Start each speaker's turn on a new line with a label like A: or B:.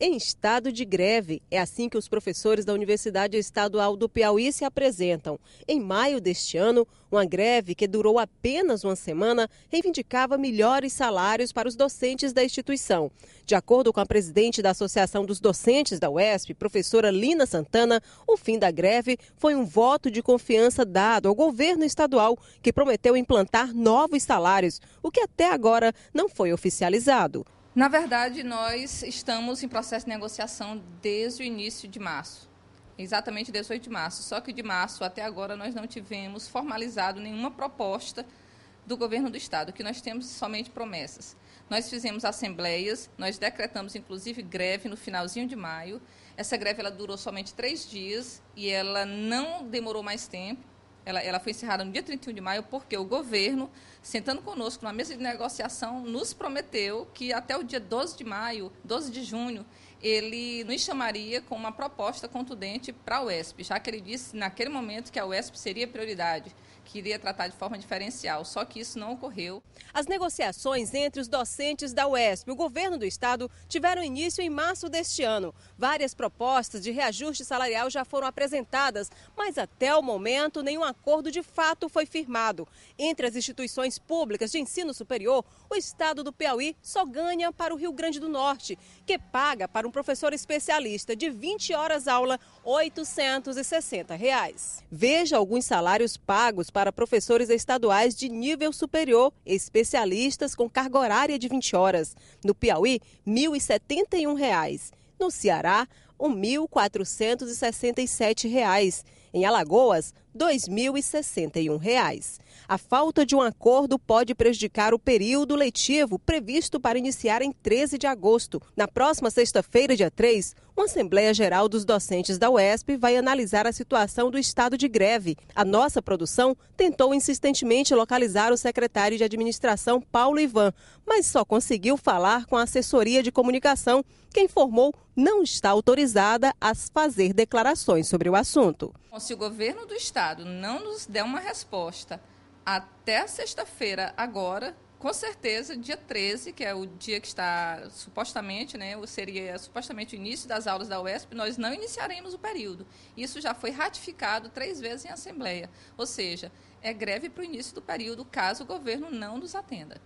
A: em estado de greve. É assim que os professores da Universidade Estadual do Piauí se apresentam. Em maio deste ano, uma greve que durou apenas uma semana reivindicava melhores salários para os docentes da instituição. De acordo com a presidente da Associação dos Docentes da UESP, professora Lina Santana, o fim da greve foi um voto de confiança dado ao governo estadual, que prometeu implantar novos salários, o que até agora não foi oficializado.
B: Na verdade, nós estamos em processo de negociação desde o início de março, exatamente 18 de março. Só que de março até agora nós não tivemos formalizado nenhuma proposta do governo do estado, que nós temos somente promessas. Nós fizemos assembleias, nós decretamos inclusive greve no finalzinho de maio. Essa greve ela durou somente três dias e ela não demorou mais tempo. Ela, ela foi encerrada no dia 31 de maio porque o governo, sentando conosco na mesa de negociação, nos prometeu que até o dia 12 de maio, 12 de junho, ele nos chamaria com uma proposta contundente para a UESP, já que ele disse naquele momento que a UESP seria prioridade, que iria tratar de forma diferencial, só que isso não ocorreu.
A: As negociações entre os docentes da UESP e o governo do estado tiveram início em março deste ano. Várias propostas de reajuste salarial já foram apresentadas, mas até o momento nenhum acordo de fato foi firmado. Entre as instituições públicas de ensino superior, o estado do Piauí só ganha para o Rio Grande do Norte, que paga para o um professor especialista de 20 horas aula, R$ 860. Reais. Veja alguns salários pagos para professores estaduais de nível superior, especialistas com carga horária de 20 horas. No Piauí, R$ 1.071. Reais. No Ceará, 1.467 reais. Em Alagoas, R$ 2.061. A falta de um acordo pode prejudicar o período letivo previsto para iniciar em 13 de agosto. Na próxima sexta-feira, dia 3, uma Assembleia Geral dos Docentes da UESP vai analisar a situação do estado de greve. A nossa produção tentou insistentemente localizar o secretário de administração, Paulo Ivan, mas só conseguiu falar com a assessoria de comunicação, que informou não está autorizada a fazer declarações sobre o assunto.
B: Se o governo do estado não nos der uma resposta até sexta-feira, agora, com certeza, dia 13, que é o dia que está supostamente, né, seria supostamente o início das aulas da UESP, nós não iniciaremos o período. Isso já foi ratificado três vezes em Assembleia. Ou seja, é greve para o início do período, caso o governo não nos atenda.